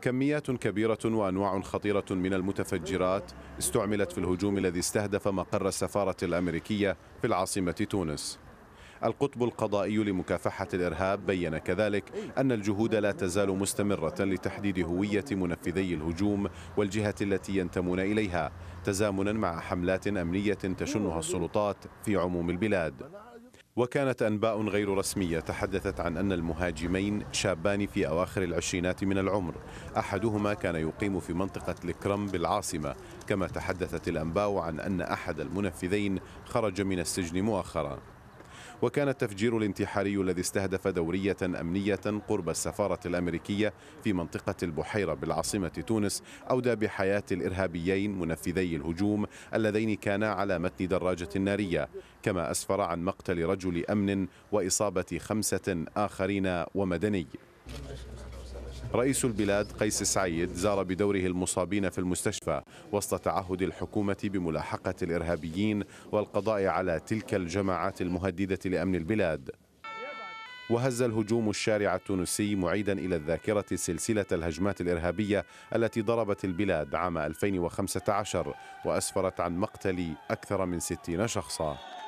كميات كبيرة وأنواع خطيرة من المتفجرات استعملت في الهجوم الذي استهدف مقر السفارة الأمريكية في العاصمة تونس القطب القضائي لمكافحة الإرهاب بين كذلك أن الجهود لا تزال مستمرة لتحديد هوية منفذي الهجوم والجهة التي ينتمون إليها تزامنا مع حملات أمنية تشنها السلطات في عموم البلاد وكانت أنباء غير رسمية تحدثت عن أن المهاجمين شابان في أواخر العشرينات من العمر أحدهما كان يقيم في منطقة الكرم بالعاصمة كما تحدثت الأنباء عن أن أحد المنفذين خرج من السجن مؤخرا وكان التفجير الانتحاري الذي استهدف دورية أمنية قرب السفارة الأمريكية في منطقة البحيرة بالعاصمة تونس أودى بحياة الإرهابيين منفذي الهجوم اللذين كانا على متن دراجة نارية كما أسفر عن مقتل رجل أمن وإصابة خمسة آخرين ومدني رئيس البلاد قيس سعيد زار بدوره المصابين في المستشفى وسط تعهد الحكومة بملاحقة الإرهابيين والقضاء على تلك الجماعات المهددة لأمن البلاد وهز الهجوم الشارع التونسي معيدا إلى الذاكرة سلسلة الهجمات الإرهابية التي ضربت البلاد عام 2015 وأسفرت عن مقتل أكثر من 60 شخصاً